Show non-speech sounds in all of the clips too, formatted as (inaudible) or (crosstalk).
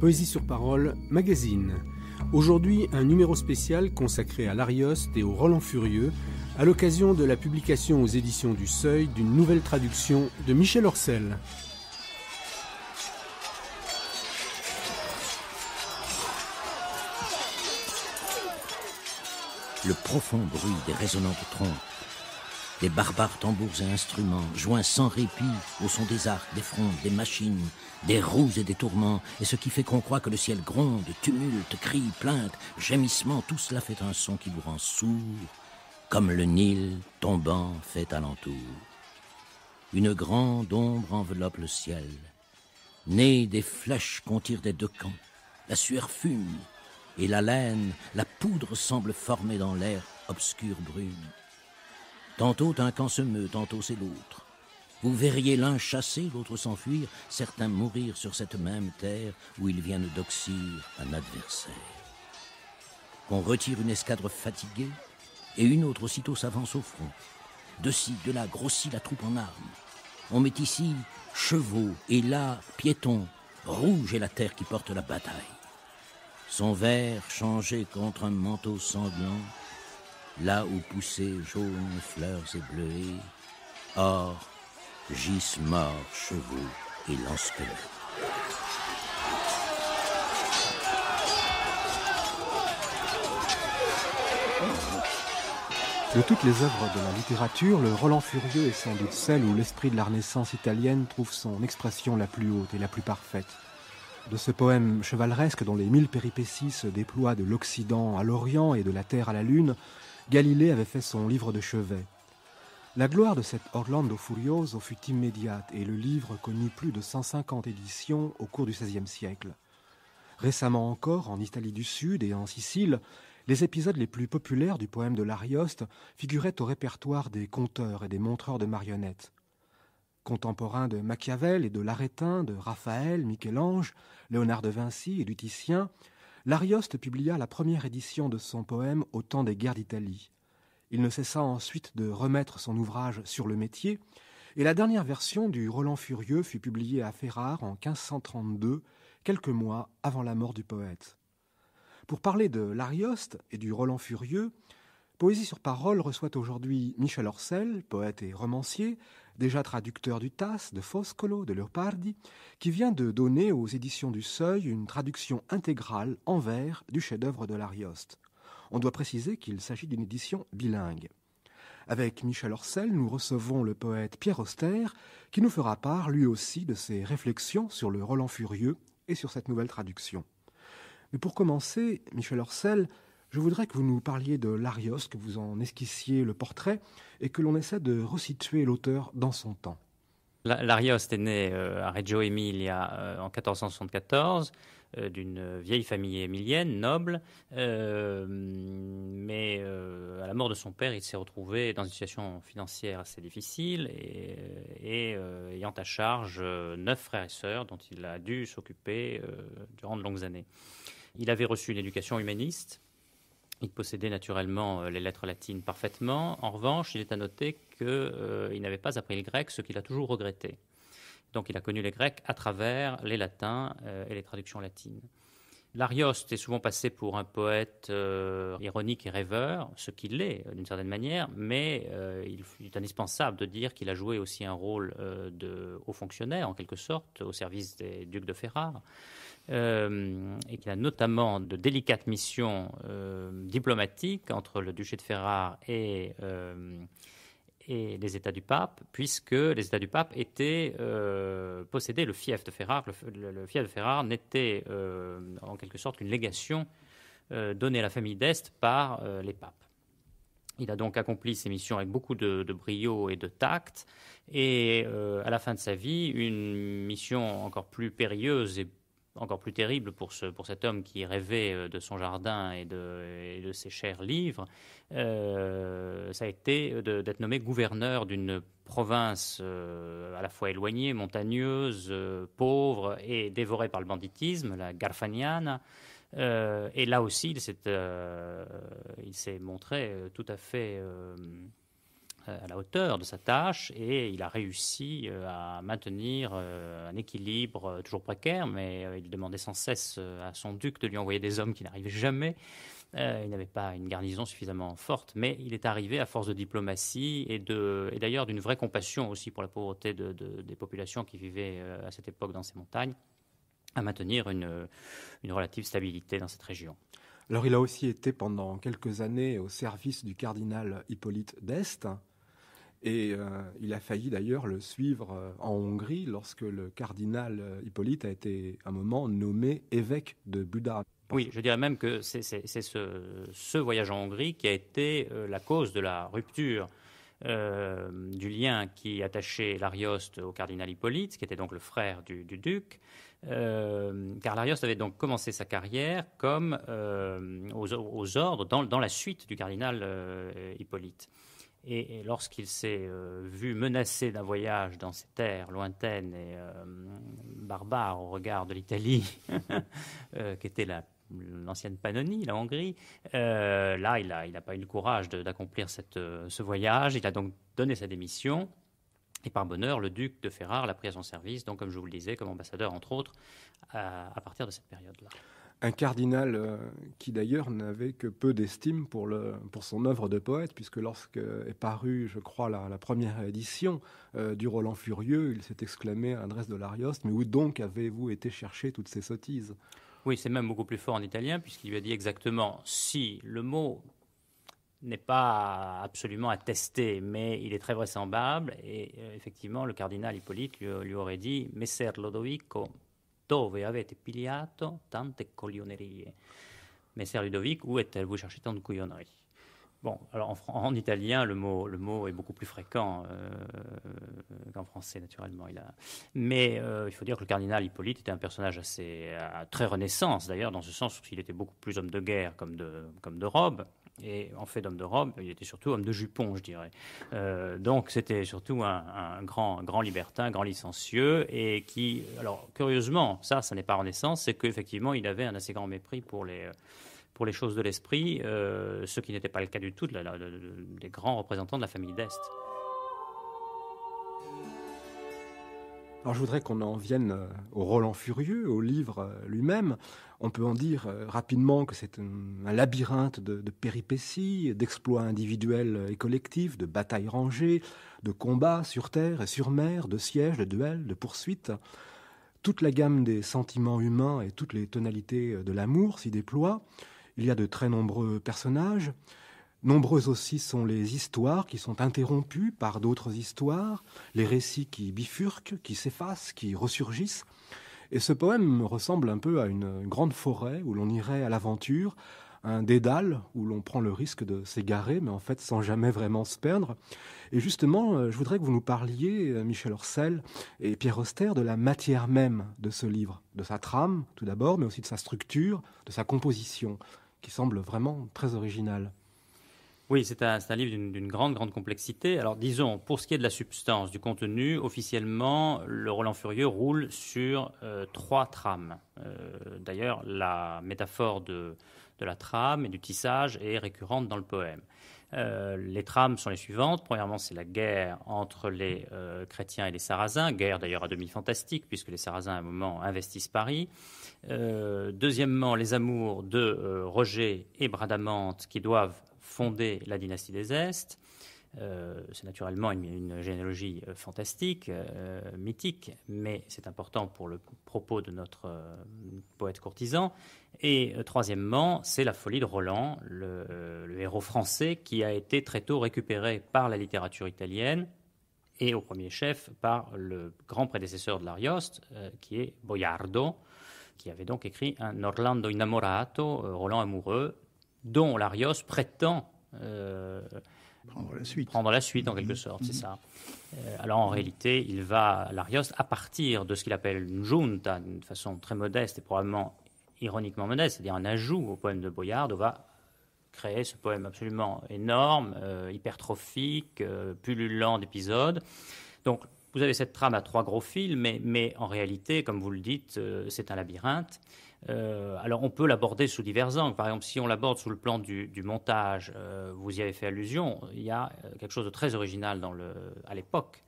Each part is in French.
Poésie sur parole, magazine. Aujourd'hui, un numéro spécial consacré à l'Arioste et au Roland Furieux, à l'occasion de la publication aux éditions du Seuil d'une nouvelle traduction de Michel Orcel. Le profond bruit des résonantes trompes. Des barbares tambours et instruments, joints sans répit au son des arcs, des frondes, des machines, des roues et des tourments, et ce qui fait qu'on croit que le ciel gronde, tumulte, crie, plainte, gémissement, tout cela fait un son qui vous rend sourd, comme le Nil tombant fait alentour. Une grande ombre enveloppe le ciel, née des flèches qu'on tire des deux camps, la sueur fume, et la laine, la poudre semble former dans l'air obscur brune. Tantôt un camp se meut, tantôt c'est l'autre. Vous verriez l'un chasser, l'autre s'enfuir, certains mourir sur cette même terre où ils viennent d'oxyre un adversaire. On retire une escadre fatiguée et une autre aussitôt s'avance au front. De ci, de là, grossit la troupe en armes. On met ici chevaux et là piétons. Rouge est la terre qui porte la bataille. Son vert changé contre un manteau sanglant là où poussaient jaunes fleurs et bleuets, or gissent morts chevaux et lansquelets. De toutes les œuvres de la littérature, le Roland Furieux est sans doute celle où l'esprit de la Renaissance italienne trouve son expression la plus haute et la plus parfaite. De ce poème chevaleresque dont les mille péripéties se déploient de l'Occident à l'Orient et de la Terre à la Lune, Galilée avait fait son livre de chevet. La gloire de cet Orlando Furioso fut immédiate et le livre connut plus de 150 éditions au cours du XVIe siècle. Récemment encore, en Italie du Sud et en Sicile, les épisodes les plus populaires du poème de l'Arioste figuraient au répertoire des conteurs et des montreurs de marionnettes. Contemporains de Machiavel et de L'arétin, de Raphaël, Michel-Ange, Léonard de Vinci et du Titien, L'arioste publia la première édition de son poème au temps des guerres d'Italie. Il ne cessa ensuite de remettre son ouvrage sur le métier, et la dernière version du Roland Furieux fut publiée à Ferrare en 1532, quelques mois avant la mort du poète. Pour parler de l'Arioste et du Roland Furieux, Poésie sur parole reçoit aujourd'hui Michel Orcel, poète et romancier, déjà traducteur du Tasse de Foscolo, de Leopardi, qui vient de donner aux éditions du Seuil une traduction intégrale en vers du chef-d'œuvre de l'Arioste. On doit préciser qu'il s'agit d'une édition bilingue. Avec Michel Orsel, nous recevons le poète Pierre Auster, qui nous fera part lui aussi de ses réflexions sur le Roland Furieux et sur cette nouvelle traduction. Mais pour commencer, Michel Orcel, je voudrais que vous nous parliez de Larios, que vous en esquissiez le portrait et que l'on essaie de resituer l'auteur dans son temps. Larios est né euh, à Reggio Emilia euh, en 1474 euh, d'une vieille famille émilienne, noble, mais à la mort de son père, il s'est retrouvé dans une situation financière assez difficile et ayant à charge neuf frères et sœurs dont il a dû s'occuper durant de longues années. Il avait reçu une éducation humaniste, il possédait naturellement euh, les lettres latines parfaitement. En revanche, il est à noter qu'il euh, n'avait pas appris le grec, ce qu'il a toujours regretté. Donc il a connu les Grecs à travers les Latins euh, et les traductions latines. L'Arioste est souvent passé pour un poète ironique et rêveur, ce qu'il l'est d'une certaine manière, mais il, est indispensable de dire qu'il a joué aussi un rôle de haut fonctionnaire, en quelque sorte, au service des ducs de Ferrare. Euh, et qu'il a notamment de délicates missions euh, diplomatiques entre le duché de Ferrare et, euh, et les États du Pape, puisque les États du Pape étaient possédés, le fief de Ferrare, le, fief de Ferrare n'était en quelque sorte qu'une légation donnée à la famille d'Est par les papes. Il a donc accompli ses missions avec beaucoup de, brio et de tact. Et à la fin de sa vie, une mission encore plus périlleuse et encore plus terrible pour, ce, pour cet homme qui rêvait euh, de son jardin et de, ses chers livres, euh, ça a été euh, d'être nommé gouverneur d'une province à la fois éloignée, montagneuse, pauvre et dévorée par le banditisme, la Garfagnana. et là aussi, il s'est montré tout à fait euh, à la hauteur de sa tâche et il a réussi euh, à maintenir euh, un équilibre toujours précaire, mais il demandait sans cesse à son duc de lui envoyer des hommes qui n'arrivaient jamais. il n'avait pas une garnison suffisamment forte, mais il est arrivé à force de diplomatie et, d'ailleurs d'une vraie compassion aussi pour la pauvreté des populations qui vivaient à cette époque dans ces montagnes, à maintenir une, une relative stabilité dans cette région. Alors il a aussi été pendant quelques années au service du cardinal Hippolyte d'Est, et euh, il a failli d'ailleurs le suivre euh, en Hongrie lorsque le cardinal euh, Hippolyte a été à un moment nommé évêque de Budapest. Oui, je dirais même que c'est ce, voyage en Hongrie qui a été la cause de la rupture du lien qui attachait l'Arioste au cardinal Hippolyte, qui était donc le frère du, duc. car l'Arioste avait donc commencé sa carrière comme aux, ordres dans, la suite du cardinal Hippolyte. Et, lorsqu'il s'est euh, vu menacé d'un voyage dans ces terres lointaines et euh, barbares au regard de l'Italie, (laughs) euh, qui était l'ancienne Pannonie, la Hongrie. là, il n'a pas eu le courage d'accomplir ce voyage. Il a donc donné sa démission. Et par bonheur, le duc de Ferrare l'a pris à son service, donc comme je vous le disais, comme ambassadeur, entre autres, à partir de cette période-là un cardinal euh, qui d'ailleurs n'avait que peu d'estime pour, son œuvre de poète, puisque lorsque est parue, je crois, la, première édition euh, du Roland Furieux, il s'est exclamé à l'adresse de Larios, « Mais où donc avez-vous été chercher toutes ces sottises Oui, c'est même beaucoup plus fort en italien, puisqu'il lui a dit exactement si le mot n'est pas absolument attesté, mais il est très vraisemblable, et euh, effectivement, le cardinal Hippolyte lui aurait dit Messer Lodovico dove avete tant tante coglionerie Messer Ludovic, où est-elle Vous cherchez tant de couillonneries. Bon, alors en, italien, le mot, le mot est beaucoup plus fréquent euh, qu'en français, naturellement. Il a... Mais euh, il faut dire que le cardinal Hippolyte était un personnage assez à, euh, très renaissance, d'ailleurs, dans ce sens où il était beaucoup plus homme de guerre comme comme de robe, et en fait d'homme de robe, il était surtout homme de jupon, je dirais. Euh, donc c'était surtout un, grand, grand libertin, grand licencieux, et qui, alors curieusement, ça, ça n'est pas Renaissance. naissance, c'est qu'effectivement, il avait un assez grand mépris pour les pour les choses de l'esprit, euh, ce qui n'était pas le cas du tout des grands représentants de la famille d'Est. je voudrais qu'on en vienne euh, au Roland Furieux, au livre euh, lui-même. On peut en dire euh, rapidement que c'est un, labyrinthe de, de péripéties, d'exploits individuels et collectifs, de batailles rangées, de combats sur terre et sur mer, de sièges, de duels, de poursuites. Toute la gamme des sentiments humains et toutes les tonalités de l'amour s'y déploient. Il y a de très nombreux personnages. Nombreuses aussi sont les histoires qui sont interrompues par d'autres histoires, les récits qui bifurquent, qui s'effacent, qui ressurgissent. Et ce poème ressemble un peu à une grande forêt où l'on irait à l'aventure, un dédale où l'on prend le risque de s'égarer, mais en fait sans jamais vraiment se perdre. Et justement, euh, je voudrais que vous nous parliez, euh, Michel Orsel et Pierre Auster, de la matière même de ce livre, de sa trame tout d'abord, mais aussi de sa structure, de sa composition, qui semble vraiment très originale. Oui, c'est un, livre d'une grande, grande complexité. Alors disons, pour ce qui est de la substance, du contenu, officiellement, le Roland Furieux roule sur euh, trois trames. Euh, d'ailleurs, la métaphore de, la trame et du tissage est récurrente dans le poème. Euh, les trames sont les suivantes. Premièrement, c'est la guerre entre les chrétiens et les sarrasins, guerre d'ailleurs à demi fantastique, puisque les sarrasins à un moment investissent Paris. deuxièmement, les amours de Roger et Bradamante qui doivent fondé la dynastie des Estes. Euh, c'est naturellement une, généalogie euh, fantastique, euh, mythique, mais c'est important pour le propos de notre poète courtisan. Et troisièmement, c'est la folie de Roland, le, le, héros français qui a été très tôt récupéré par la littérature italienne et au premier chef par le grand prédécesseur de l'Arioste, qui est Boiardo, qui avait donc écrit un Orlando innamorato, Roland amoureux, dont l'Arios prétend euh, prendre la suite. Prendre la suite, en quelque mhm. sorte, c'est mhm. ça. Euh, alors en réalité, il va l'Arios à partir de ce qu'il appelle une junta, d'une façon très modeste et probablement ironiquement modeste, c'est-à-dire un ajout au poème de Boyard, va créer ce poème absolument énorme, euh, hypertrophique, pullulant d'épisodes. Donc vous avez cette trame à trois gros fils, mais, en réalité, comme vous le dites, euh, c'est un labyrinthe. Euh, alors on peut l'aborder sous divers angles. Par exemple, si on l'aborde sous le plan du, montage, euh, vous y avez fait allusion, il y a quelque chose de très original dans le, à l'époque.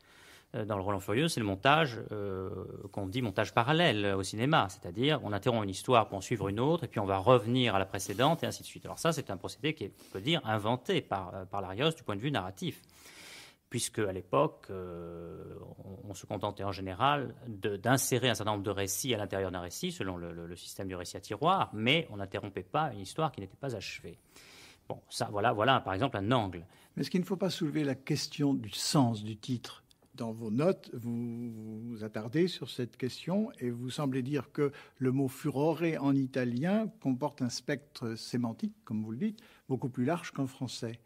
Dans le Roland Furieux, c'est le montage qu'on dit montage parallèle au cinéma, c'est-à-dire on interrompt une histoire pour en suivre une autre, et puis on va revenir à la précédente, et ainsi de suite. Alors ça, c'est un procédé qui est, on peut dire, inventé par, par Larios du point de vue narratif puisque à l'époque, euh, on, se contentait en général d'insérer un certain nombre de récits à l'intérieur d'un récit, selon le, système du récit à tiroir, mais on n'interrompait pas une histoire qui n'était pas achevée. Bon, ça, voilà, voilà par exemple un angle. Mais est-ce qu'il ne faut pas soulever la question du sens du titre dans vos notes, vous vous attardez sur cette question et vous semblez dire que le mot furore en italien comporte un spectre sémantique, comme vous le dites, beaucoup plus large qu'en français.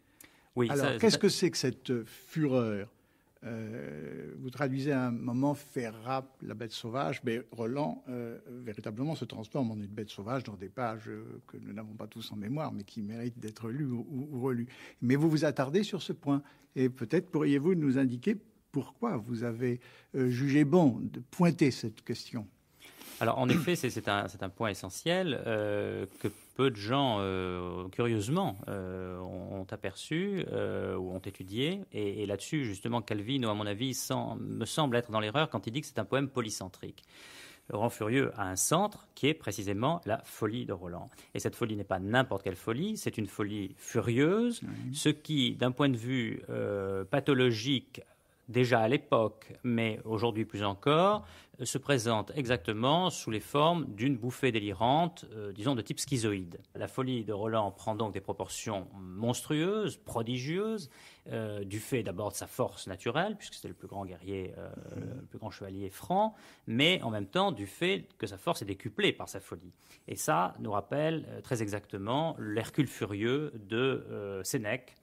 Alors, qu'est-ce que c'est que cette euh, fureur euh, vous traduisez à un moment Ferrap, la bête sauvage, mais Roland euh, véritablement se transforme en une bête sauvage dans des pages que nous n'avons pas tous en mémoire, mais qui méritent d'être lues ou, relues. Mais vous vous attardez sur ce point, et peut-être pourriez-vous nous indiquer pourquoi vous avez jugé bon de pointer cette question alors en effet, c'est un, point essentiel euh, que peu de gens, euh, curieusement, euh, ont aperçu ou ont étudié. Et, là-dessus, justement, Calvino, à mon avis, me semble être dans l'erreur quand il dit que c'est un poème polycentrique. Laurent Furieux a un centre qui est précisément la folie de Roland. Et cette folie n'est pas n'importe quelle folie, c'est une folie furieuse, ce qui, d'un point de vue pathologique, déjà à l'époque, mais aujourd'hui plus encore, euh, se présente exactement sous les formes d'une bouffée délirante, euh, disons de type schizoïde. La folie de Roland prend donc des proportions monstrueuses, prodigieuses, euh, du fait d'abord de sa force naturelle, puisque c'était le plus grand guerrier, euh, mmh. le plus grand chevalier franc, mais en même temps du fait que sa force est décuplée par sa folie. Et ça nous rappelle euh, très exactement l'Hercule furieux de Sénèque.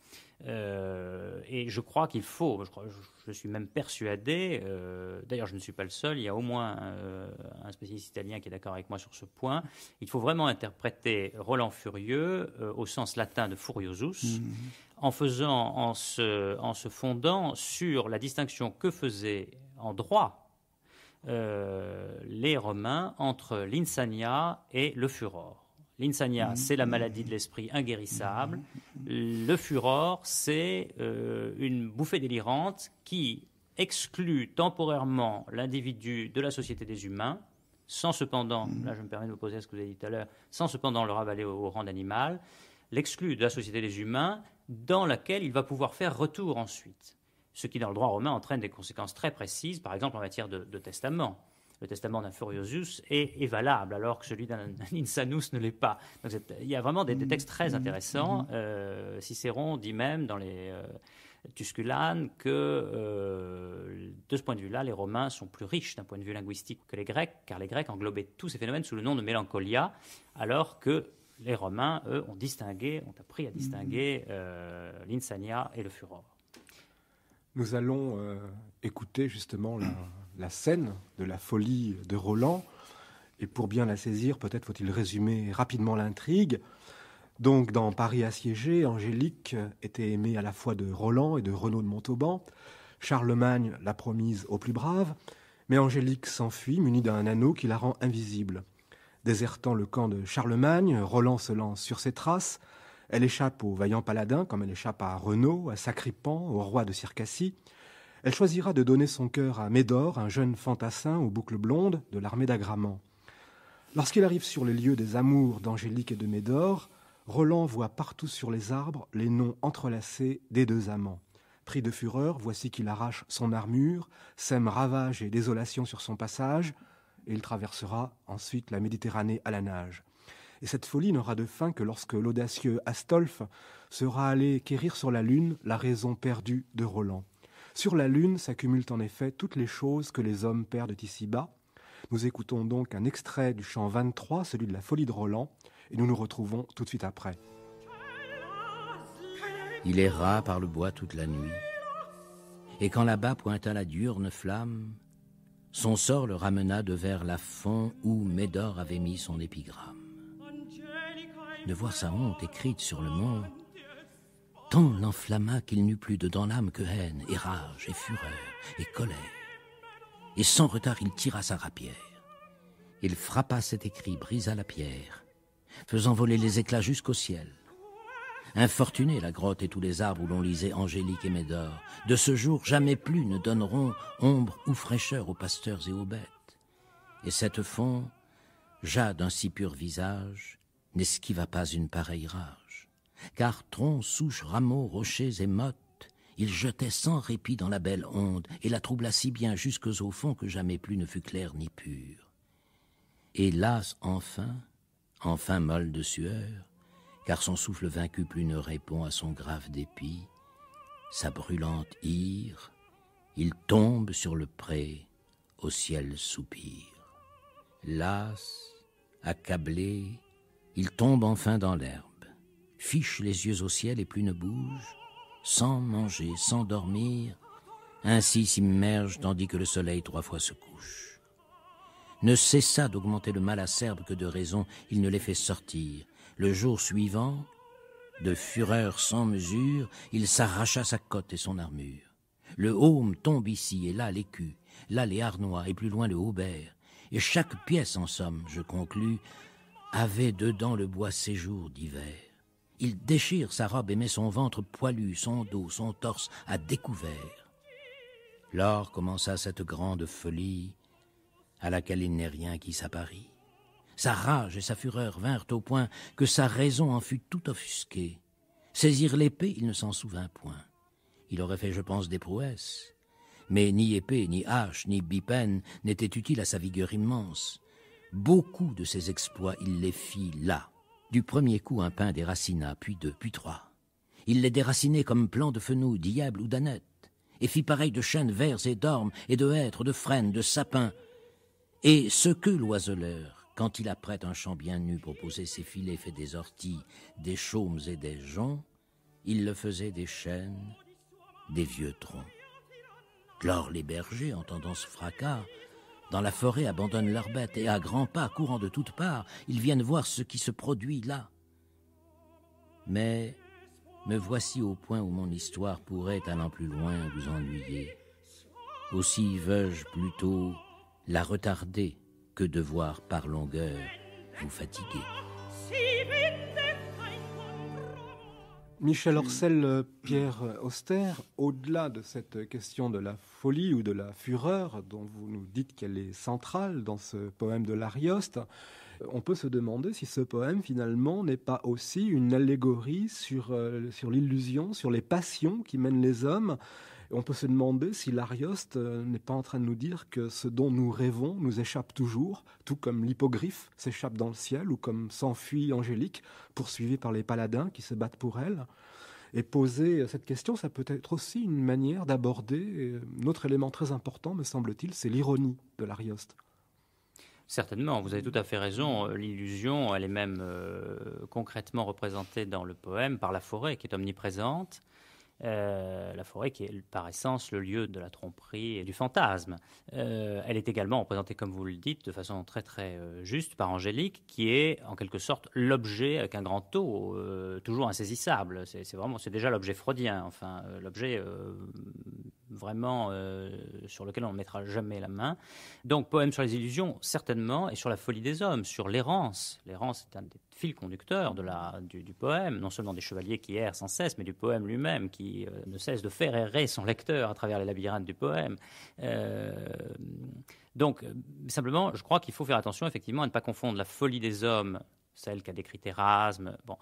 et je crois qu'il faut, je, suis même persuadé, d'ailleurs je ne suis pas le seul, il y a au moins un spécialiste italien qui est d'accord avec moi sur ce point, il faut vraiment interpréter Roland Furieux au sens latin de furiosus, mmh en, faisant, en, se, fondant sur la distinction que faisaient en droit euh, les Romains entre l'insania et le furor. L'insania, mmh. c'est la maladie de l'esprit inguérissable. Mmh. Le furor, c'est euh, une bouffée délirante qui exclut temporairement l'individu de la société des humains, sans cependant, mmh. là je me permets de vous poser ce que vous avez dit tout à l'heure, sans cependant le ravaler au, au rang d'animal, l'exclut de la société des humains dans laquelle il va pouvoir faire retour ensuite. Ce qui, dans le droit romain, entraîne des conséquences très précises, par exemple en matière de, testament. Le testament d'un Furiosus est, valable, alors que celui d'un (laughs) Insanus ne l'est pas. il y a vraiment des, textes très mm-hmm. intéressants. Mm-hmm. Euh, Cicéron dit même dans les euh, Tusculanes que, euh, de ce point de vue-là, les Romains sont plus riches d'un point de vue linguistique que les Grecs, car les Grecs englobaient tous ces phénomènes sous le nom de mélancolia, alors que les Romains, eux, ont distingué, ont appris à mm. distinguer euh, l'insania et le furor. Nous allons euh, écouter justement la, scène de la folie de Roland. Et pour bien la saisir, peut-être faut-il résumer rapidement l'intrigue. Donc, dans Paris assiégé, Angélique était aimée à la fois de Roland et de Renaud de Montauban. Charlemagne l'a promise au plus brave. mais Angélique s'enfuit munie d'un anneau qui la rend invisible. Désertant le camp de Charlemagne, Roland se lance sur ses traces. Elle échappe au vaillant paladin, comme elle échappe à Renaud, à Sacripan, au roi de Circassie. Elle choisira de donner son cœur à Médor, un jeune fantassin aux boucles blondes de l'armée d'Agramant. Lorsqu'il arrive sur les lieux des amours d'Angélique et de Médor, Roland voit partout sur les arbres les noms entrelacés des deux amants. Pris de fureur, voici qu'il arrache son armure, sème ravage et désolation sur son passage, et il traversera ensuite la Méditerranée à la nage. Et cette folie n'aura de fin que lorsque l'audacieux Astolphe sera allé quérir sur la Lune la raison perdue de Roland. Sur la Lune s'accumulent en effet toutes les choses que les hommes perdent ici-bas. Nous écoutons donc un extrait du chant 23, celui de la folie de Roland, et nous nous retrouvons tout de suite après. Il erra par le bois toute la nuit, et quand là-bas pointa la diurne flamme, son sort le ramena de vers la fond où Médor avait mis son épigramme. De voir sa honte écrite sur le mont, tant l'enflamma qu'il n'eut plus de dans l'âme que haine et rage et fureur et colère. Et sans retard, il tira sa rapière. Il frappa cet écrit, brisa la pierre, faisant voler les éclats jusqu'au ciel. Infortunée la grotte et tous les arbres où l'on lisait Angélique et Médor. De ce jour, jamais plus ne donneront ombre ou fraîcheur aux pasteurs et aux bêtes. Et cette fond, jade d'un si pur visage, n'esquiva pas une pareille rage. Car troncs, souches, rameaux, rochers et mottes, il jetait sans répit dans la belle onde, et la troubla si bien jusques au fond que jamais plus ne fut clair ni pur. Hélas, enfin, enfin molle de sueur, car son souffle vaincu plus ne répond à son grave dépit. Sa brûlante ire, il tombe sur le pré, au ciel soupir. Las, accablé, il tombe enfin dans l'herbe, fiche les yeux au ciel et plus ne bouge, sans manger, sans dormir, ainsi s'immerge tandis que le soleil trois fois se couche. Ne cessa d'augmenter le mal acerbe que de raison il ne les fait sortir, le jour suivant, de fureur sans mesure, il s'arracha sa cotte et son armure. Le haume tombe ici et là l'écu, là les harnois et plus loin le haubert. Et chaque pièce, en somme, je conclus, avait dedans le bois séjour d'hiver. Il déchire sa robe et met son ventre poilu, son dos, son torse à découvert. Lors commença cette grande folie à laquelle il n'est rien qui s'apparie. Sa rage et sa fureur vinrent au point que sa raison en fut tout offusquée. Saisir l'épée, il ne s'en souvint point. Il aurait fait, je pense, des prouesses. Mais ni épée, ni hache, ni bipène n'étaient utiles à sa vigueur immense. Beaucoup de ses exploits, il les fit là. Du premier coup, un pain déracina, puis deux, puis trois. Il les déracinait comme plants de fenouil, diable ou d'aneth, et fit pareil de chênes verts et d'ormes, et de hêtres, de frênes, de sapins. Et ce que l'oiseleur, quand il apprête un champ bien nu pour poser ses filets faits des orties, des chaumes et des joncs, il le faisait des chênes, des vieux troncs. Alors les bergers, entendant ce fracas, dans la forêt abandonnent leurs bêtes et à grands pas, courant de toutes parts, ils viennent voir ce qui se produit là. Mais me voici au point où mon histoire pourrait, allant plus loin, vous ennuyer. Aussi veux-je plutôt la retarder que de voir par longueur vous fatiguer. Michel Orsel, Pierre Auster, au-delà de cette question de la folie ou de la fureur dont vous nous dites qu'elle est centrale dans ce poème de l'Arioste, on peut se demander si ce poème finalement n'est pas aussi une allégorie sur, euh, sur l'illusion, sur les passions qui mènent les hommes on peut se demander si l'Arioste euh, n'est pas en train de nous dire que ce dont nous rêvons nous échappe toujours, tout comme l'hippogriffe s'échappe dans le ciel ou comme s'enfuit Angélique, poursuivie par les paladins qui se battent pour elle. Et poser cette question, ça peut être aussi une manière d'aborder euh, un autre élément très important, me semble-t-il, c'est l'ironie de l'Arioste. Certainement, vous avez tout à fait raison. L'illusion, elle est même euh, concrètement représentée dans le poème par la forêt qui est omniprésente. Euh, la forêt qui est par essence le lieu de la tromperie et du fantasme. Euh, elle est également représentée, comme vous le dites, de façon très très euh, juste par Angélique, qui est en quelque sorte l'objet avec un grand taux, toujours insaisissable. C'est vraiment, c'est déjà l'objet freudien, enfin l'objet vraiment euh, sur lequel on ne mettra jamais la main. Donc, poème sur les illusions, certainement, et sur la folie des hommes, sur l'errance. L'errance est un des fils conducteurs de la, du, poème, non seulement des chevaliers qui errent sans cesse, mais du poème lui-même qui euh, ne cesse de faire errer son lecteur à travers les labyrinthes du poème. Euh, donc, simplement, je crois qu'il faut faire attention, effectivement, à ne pas confondre la folie des hommes, celle qu'a décrite Erasme, bon,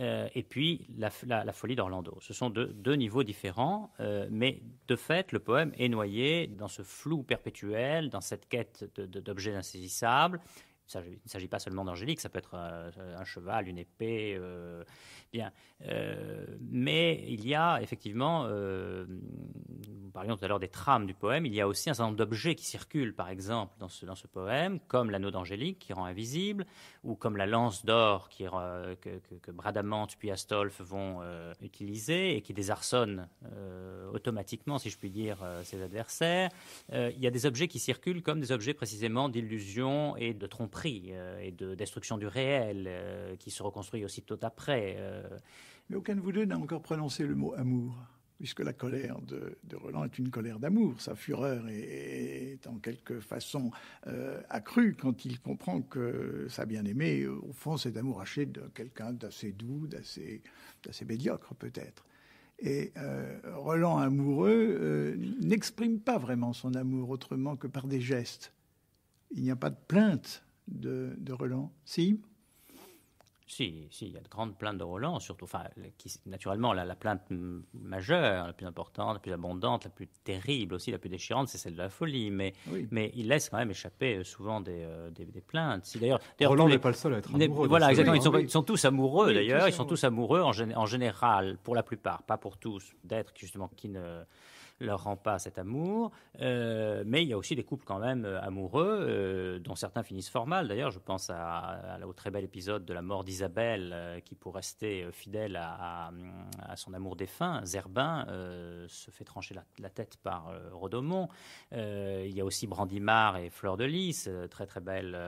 euh, et puis la, folie d'Orlando. Ce sont deux, niveaux différents, euh, mais de fait, le poème est noyé dans ce flou perpétuel, dans cette quête d'objets insaisissables. Il ne s'agit pas seulement d'angélique, ça peut être euh, un, cheval, une épée, euh, bien. Euh, mais il y a effectivement, nous parlions tout à l'heure des trames du poème, il y a aussi un certain nombre d'objets qui circulent, par exemple, dans ce, dans ce poème, comme l'anneau d'angélique qui rend invisible, ou comme la lance d'or qui que, Bradamante puis Astolphe vont utiliser et qui désarçonne automatiquement, si je puis dire, ses adversaires. il y a des objets qui circulent comme des objets précisément d'illusion et de tromperie euh, et de destruction du réel, euh, qui se reconstruit aussitôt après. Euh. Mais aucun de vous deux n'a encore prononcé le mot amour puisque la colère de, de, Roland est une colère d'amour. Sa fureur est, en quelque façon accrue quand il comprend que sa bien-aimée, au fond, c'est d'amour haché de quelqu'un d'assez doux, d'assez, d'assez médiocre peut-être. Et Roland amoureux n'exprime pas vraiment son amour autrement que par des gestes. Il n'y a pas de plainte de, Roland Si si, si, il y a de grandes plaintes de Roland, surtout, enfin, qui, naturellement, la, plainte majeure, la plus importante, la plus abondante, la plus terrible aussi, la plus déchirante, c'est celle de la folie. Mais, mais il laisse quand même échapper euh, souvent des, euh, plaintes. Roland n'est pas le seul à être amoureux. Voilà, exactement. Ils sont, tous amoureux, d'ailleurs. Ils sont tous amoureux en, en, général, pour la plupart, pas pour tous, d'êtres justement qui ne leur rend pas cet amour. Euh, mais il y a aussi des couples quand même euh, amoureux, euh, dont certains finissent fort mal. D'ailleurs, je pense à, au très bel épisode de la mort d'Isabelle, qui pour rester fidèle à, son amour défunt, Zerbin, se fait trancher la, tête par Rodomont. il y a aussi Brandimard et Fleur de Lys, très très belle,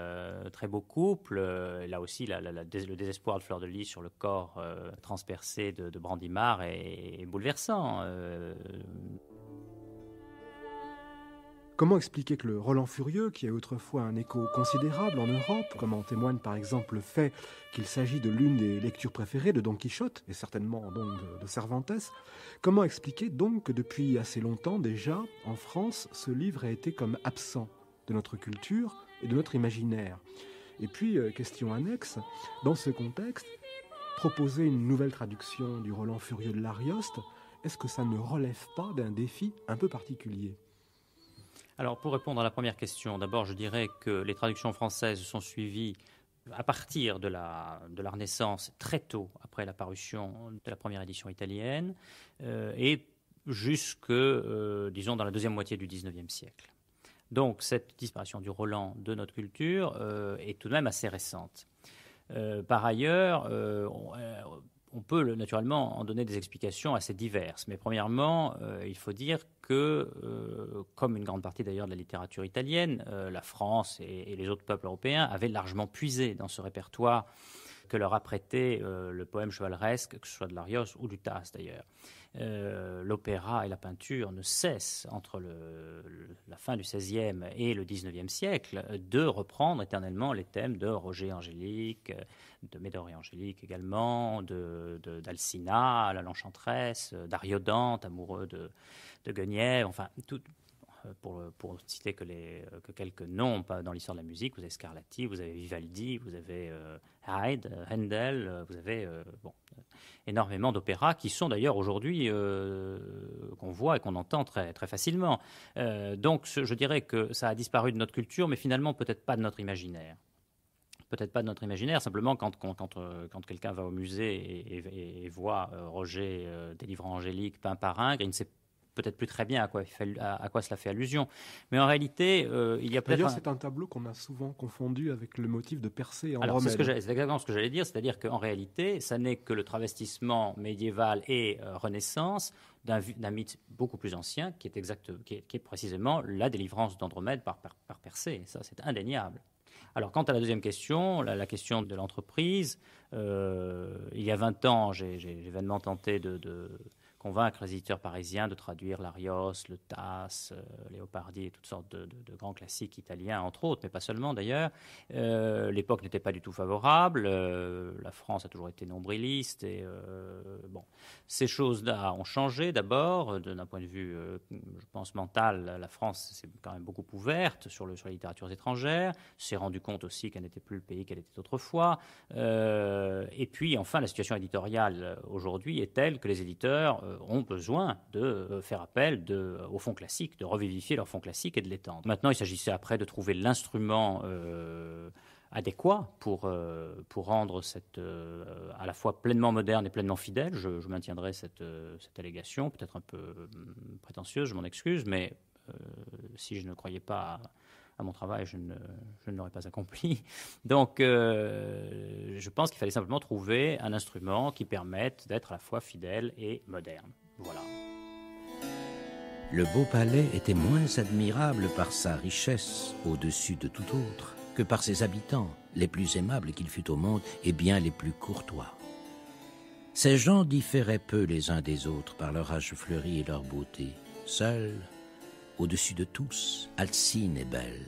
très beau couple. là aussi, le désespoir de Fleur de Lys sur le corps transpercé de, de est bouleversant. Comment expliquer que le Roland Furieux, qui a autrefois un écho considérable en Europe, comme en témoigne par exemple le fait qu'il s'agit de l'une des lectures préférées de Don Quichotte, et certainement donc de, Cervantes, comment expliquer donc que depuis assez longtemps déjà, en France, ce livre a été comme absent de notre culture et de notre imaginaire Et puis, euh, question annexe, dans ce contexte, proposer une nouvelle traduction du Roland Furieux de l'Arioste, est-ce que ça ne relève pas d'un défi un peu particulier alors pour répondre à la première question, d'abord je dirais que les traductions françaises sont suivies à partir de la, Renaissance, très tôt après la parution de la première édition italienne, euh, et jusque, euh, disons, dans la deuxième moitié du XIXe siècle. Donc cette disparition du Roland de notre culture euh, est tout de même assez récente. par ailleurs, on, on, peut naturellement en donner des explications assez diverses, mais premièrement, il faut dire que, euh, comme une grande partie d'ailleurs de la littérature italienne, euh, la France et, les autres peuples européens avaient largement puisé dans ce répertoire que leur a prêté euh, le poème chevaleresque, que ce soit de l'Arios ou du Tasse d'ailleurs. Euh, l'opéra et la peinture ne cessent, entre le, la fin du XVIe et le XIXe siècle, de reprendre éternellement les thèmes de Roger Angélique, de Médor Angélique également, d'Alcina, de, la l'enchanteresse, d'Ariodante, amoureux de, de Guenièvre, enfin, tout, euh, pour, pour citer que, les, euh, quelques noms dans l'histoire de la musique, vous avez Scarlatti, vous avez Vivaldi, vous avez Haydn, euh, Handel, vous avez bon, énormément d'opéras qui sont d'ailleurs aujourd'hui qu'on voit et qu'on entend très, très facilement. donc je dirais que ça a disparu de notre culture, mais finalement peut-être pas de notre imaginaire peut-être pas de notre imaginaire, simplement quand, quand, quelqu'un va au musée et, voit Roger des livres angéliques pain par ingres, il ne sait peut-être plus très bien à quoi, fait, à, quoi, cela fait allusion. Mais en réalité, euh, il y a peut-être. D'ailleurs, c'est un tableau qu'on a souvent confondu avec le motif de Percé en Alors, C'est exactement ce que j'allais dire, c'est-à-dire qu'en réalité, ça n'est que le travestissement médiéval et euh, Renaissance d'un mythe beaucoup plus ancien, qui est, exact, qui est, précisément la délivrance d'Andromède par, par, Ça, c'est indéniable. Alors, quant à la deuxième question, la, question de l'entreprise, euh, il y a 20 ans, j'ai vainement tenté de convaincre les éditeurs parisiens de traduire l'Arios, le Tasse, euh, Léopardi et toutes sortes de, grands classiques italiens, entre autres, mais pas seulement d'ailleurs. Euh, l'époque n'était pas du tout favorable. Euh, la France a toujours été nombriliste. Et, bon. Ces choses-là ont changé d'abord, d'un point de vue, je pense, mental. La France s'est quand même beaucoup ouverte sur, le, sur les littératures étrangères, s'est rendu compte aussi qu'elle n'était plus le pays qu'elle était autrefois. et puis, enfin, la situation éditoriale aujourd'hui est telle que les éditeurs euh, ont besoin de euh, faire appel de, fond fonds classique de revivifier leur fonds classique et de l'étendre. Maintenant, il s'agissait après de trouver l'instrument euh, adéquat pour, pour rendre cette, à la fois pleinement moderne et pleinement fidèle. Je, maintiendrai cette, cette allégation, peut-être un peu prétentieuse, je m'en excuse, mais si je ne croyais pas à mon travail, je ne, l'aurais pas accompli. (laughs) Donc, euh, je pense qu'il fallait simplement trouver un instrument qui permette d'être à la fois fidèle et moderne. Voilà. Le beau palais était moins admirable par sa richesse au-dessus de tout autre que par ses habitants, les plus aimables qu'il fût au monde et bien les plus courtois. Ces gens différaient peu les uns des autres par leur âge fleuri et leur beauté. Seuls, au-dessus de tous, Alcine est belle,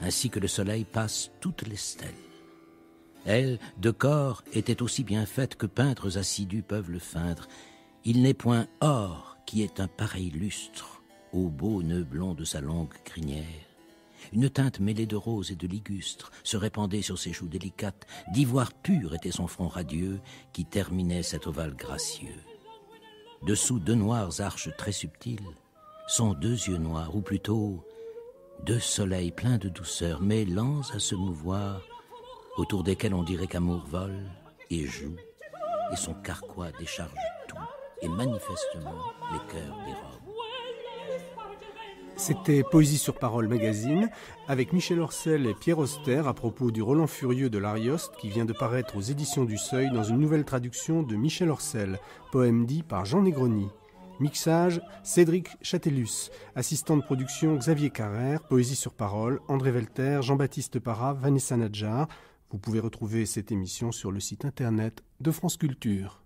ainsi que le soleil passe toutes les stèles. Elle, de corps, était aussi bien faite que peintres assidus peuvent le feindre. Il n'est point or qui est un pareil lustre au beau nœud blond de sa longue crinière. Une teinte mêlée de rose et de ligustre se répandait sur ses joues délicates. D'ivoire pur était son front radieux qui terminait cet ovale gracieux. Dessous deux noires arches très subtiles, sont deux yeux noirs, ou plutôt deux soleils pleins de douceur, mais lents à se mouvoir, autour desquels on dirait qu'amour vole et joue, et son carquois décharge tout, et manifestement les cœurs des C'était Poésie sur Parole Magazine avec Michel Orcel et Pierre Auster à propos du Roland Furieux de l'Arioste qui vient de paraître aux éditions du Seuil dans une nouvelle traduction de Michel Orcel, poème dit par Jean Negroni. Mixage, Cédric Chatelus. Assistant de production, Xavier Carrère. Poésie sur parole, André Velter, Jean-Baptiste Parra, Vanessa Nadjar. Vous pouvez retrouver cette émission sur le site internet de France Culture.